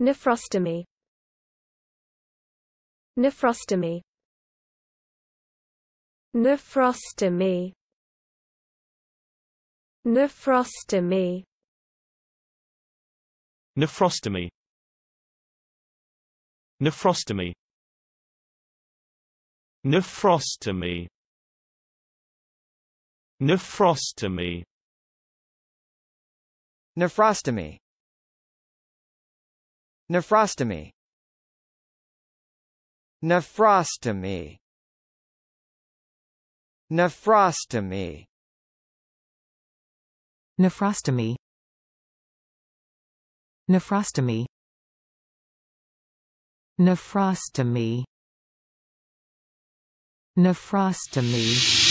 Nephrostomy Nephrostomy Nephrostomy Nephrostomy Nephrostomy Nephrostomy Nephrostomy Nephrostomy Nephrostomy Nephrostomy Nephrostomy Nephrostomy Nephrostomy Nephrostomy Nephrostomy Nephrostomy